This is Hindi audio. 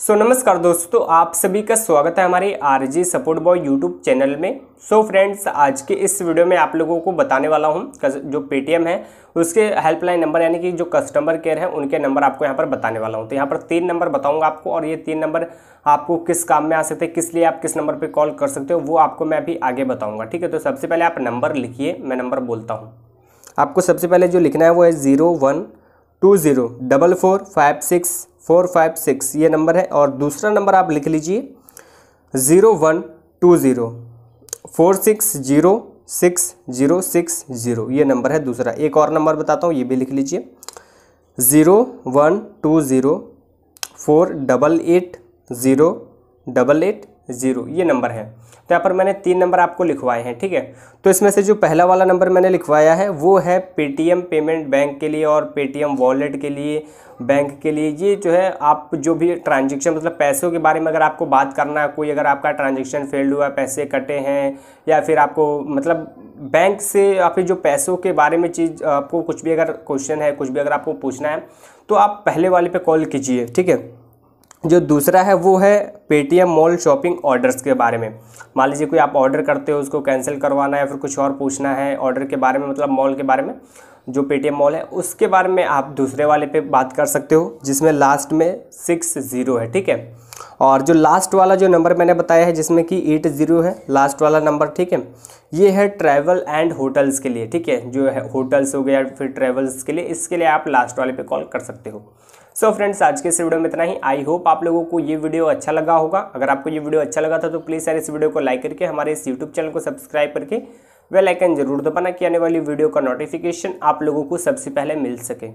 सो so, नमस्कार दोस्तों आप सभी का स्वागत है हमारे R G support boy YouTube channel में सो so, फ्रेंड्स आज के इस वीडियो में आप लोगों को बताने वाला हूँ जो पेटीएम है उसके हेल्पलाइन नंबर यानी कि जो कस्टमर केयर है उनके नंबर आपको यहाँ पर बताने वाला हूँ तो यहाँ पर तीन नंबर बताऊँगा आपको और ये तीन नंबर आपको किस काम में आ सकते हैं किस लिए आप किस नंबर पर कॉल कर सकते हो वो आपको मैं अभी आगे बताऊँगा ठीक है तो सबसे पहले आप नंबर लिखिए मैं नंबर बोलता हूँ आपको सबसे पहले जो लिखना है वो है zero one two zero double four five six four five six ये नंबर है और दूसरा नंबर आप लिख लीजिए zero one two zero four six zero six zero six zero ये नंबर है दूसरा एक और नंबर बताता हूँ ये भी लिख लीजिए zero one two zero four double eight zero double eight zero ये नंबर है तो यहाँ पर मैंने तीन नंबर आपको लिखवाए हैं ठीक है तो इसमें से जो पहला वाला नंबर मैंने लिखवाया है वो है पेटीएम पेमेंट बैंक के लिए और पेटीएम वॉलेट के लिए बैंक के लिए ये जो है आप जो भी ट्रांजेक्शन मतलब पैसों के बारे में अगर आपको बात करना है कोई अगर आपका ट्रांजेक्शन फेल्ड हुआ पैसे कटे हैं या फिर आपको मतलब बैंक से या फिर जो पैसों के बारे में चीज़ आपको कुछ भी अगर क्वेश्चन है कुछ भी अगर आपको पूछना है तो आप पहले वाले पे कॉल कीजिए ठीक है जो दूसरा है वो है पेटीएम मॉल शॉपिंग ऑर्डर्स के बारे में मान लीजिए कोई आप ऑर्डर करते हो उसको कैंसिल करवाना है फिर कुछ और पूछना है ऑर्डर के बारे में मतलब मॉल के बारे में जो पेटीएम मॉल है उसके बारे में आप दूसरे वाले पे बात कर सकते हो जिसमें लास्ट में सिक्स ज़ीरो है ठीक है और जो लास्ट वाला जो नंबर मैंने बताया है जिसमें कि एट ज़ीरो है लास्ट वाला नंबर ठीक है ये है ट्रैवल एंड होटल्स के लिए ठीक है जो है होटल्स हो गया फिर ट्रैवल्स के लिए इसके लिए आप लास्ट वाले पे कॉल कर सकते हो सो फ्रेंड्स आज के इस वीडियो में इतना ही आई होप आप लोगों को ये वीडियो अच्छा लगा होगा अगर आपको ये वीडियो अच्छा लगा था तो प्लीज़ यार इस वीडियो को लाइक करके हमारे इस यूट्यूब चैनल को सब्सक्राइब करके वेल आइकन जरूर दबाना कि आने वाली वीडियो का नोटिफिकेशन आप लोगों को सबसे पहले मिल सके